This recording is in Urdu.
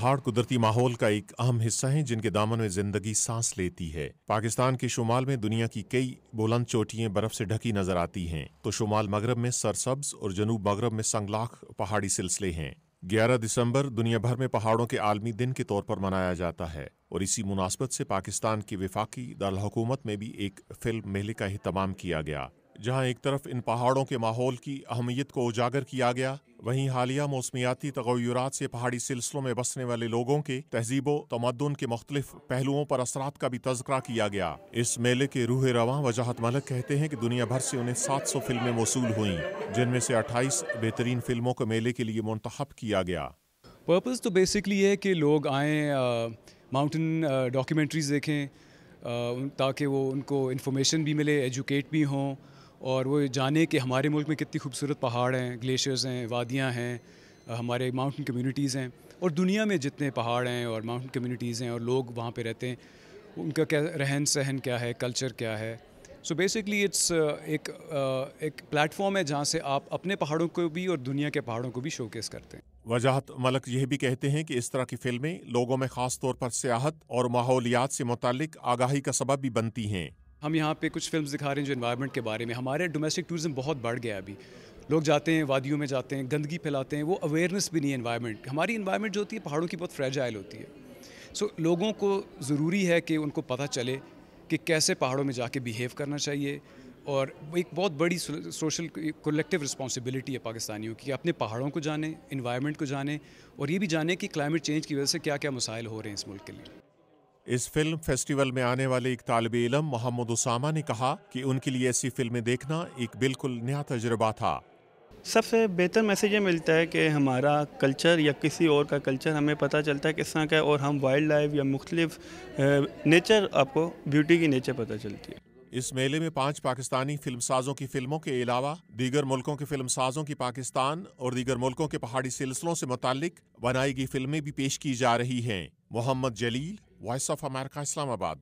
پہاڑ قدرتی ماحول کا ایک اہم حصہ ہیں جن کے دامن میں زندگی سانس لیتی ہے پاکستان کے شمال میں دنیا کی کئی بلند چوٹیاں برف سے ڈھکی نظر آتی ہیں تو شمال مغرب میں سرسبز اور جنوب مغرب میں سنگلاخ پہاڑی سلسلے ہیں گیارہ دسمبر دنیا بھر میں پہاڑوں کے عالمی دن کے طور پر منایا جاتا ہے اور اسی مناسبت سے پاکستان کی وفاقی دارالحکومت میں بھی ایک فلم میلے کا اہتمام کیا گیا جہاں ایک طرف ان پہاڑوں کے ماحول کی اہمیت کو اجاگر کیا گیا وہیں حالیہ موسمیاتی تغیرات سے پہاڑی سلسلوں میں بسنے والے لوگوں کے تہذیب و تمدن کے مختلف پہلوؤں پر اثرات کا بھی تذکرہ کیا گیا اس میلے کے روح رواں وجاہت ملک کہتے ہیں کہ دنیا بھر سے انہیں سات سو فلمیں موصول ہوئیں جن میں سے اٹھائیس بہترین فلموں کو میلے کے لیے منتخب کیا گیا پرپز تو بیسکلی ہے کہ لوگ آئیں ماؤنٹین ڈاکیومنٹریز دیکھیں تاکہ وہ ان کو انفارمیشن بھی ملے ایجوکیٹ بھی ہوں اور وہ جانے کہ ہمارے ملک میں کتنی خوبصورت پہاڑ ہیں گلیشیئرز ہیں وادیاں ہیں ہمارے ماؤنٹن کمیونٹیز ہیں اور دنیا میں جتنے پہاڑ ہیں اور ماؤنٹن کمیونٹیز ہیں اور لوگ وہاں پہ رہتے ہیں ان کا کیا رہن سہن کیا ہے کلچر کیا ہے سو بیسکلی اٹس ایک ایک پلیٹ فارم ہے جہاں سے آپ اپنے پہاڑوں کو بھی اور دنیا کے پہاڑوں کو بھی کیس کرتے ہیں وجاہت ملک یہ بھی کہتے ہیں کہ اس طرح کی فلمیں لوگوں میں خاص طور پر سیاحت اور ماحولیات سے متعلق آگاہی کا سبب بھی بنتی ہیں ہم یہاں پہ کچھ فلمز دکھا رہے ہیں جو انوائرمنٹ کے بارے میں ہمارے ڈومیسٹک ٹورزم بہت بڑھ گیا ابھی لوگ جاتے ہیں وادیوں میں جاتے ہیں گندگی پھیلاتے ہیں وہ اویئرنس بھی نہیں ہے انوائرمنٹ ہماری انوائرمنٹ جو ہوتی ہے پہاڑوں کی بہت فریجائل ہوتی ہے سو لوگوں کو ضروری ہے کہ ان کو پتہ چلے کہ کیسے پہاڑوں میں جا کے بیہیو کرنا چاہیے اور ایک بہت بڑی سوشل کولیکٹیو رسپانسبلٹی ہے پاکستانیوں کی اپنے پہاڑوں کو جانے انوائرمنٹ کو جانیں اور یہ بھی جانیں کہ کلائمیٹ چینج کی وجہ سے کیا کیا مسائل ہو رہے ہیں اس ملک کے لیے اس فلم فیسٹیول میں آنے والے ایک طالب علم محمد اسامہ نے کہا کہ ان کے لیے ایسی فلمیں دیکھنا ایک بالکل نیا تجربہ تھا سب سے بہتر میسیج یہ ملتا ہے کہ ہمارا کلچر یا کسی اور کا کلچر ہمیں پتہ چلتا ہے کس طرح کا ہے اور ہم وائلڈ لائف یا مختلف نیچر آپ کو بیوٹی کی نیچر پتہ چلتی ہے اس میلے میں پانچ پاکستانی فلم سازوں کی فلموں کے علاوہ دیگر ملکوں کے فلم سازوں کی پاکستان اور دیگر ملکوں کے پہاڑی سلسلوں سے متعلق بنائی گئی فلمیں بھی پیش کی جا رہی ہیں محمد جلیل Voice of America Islamabad.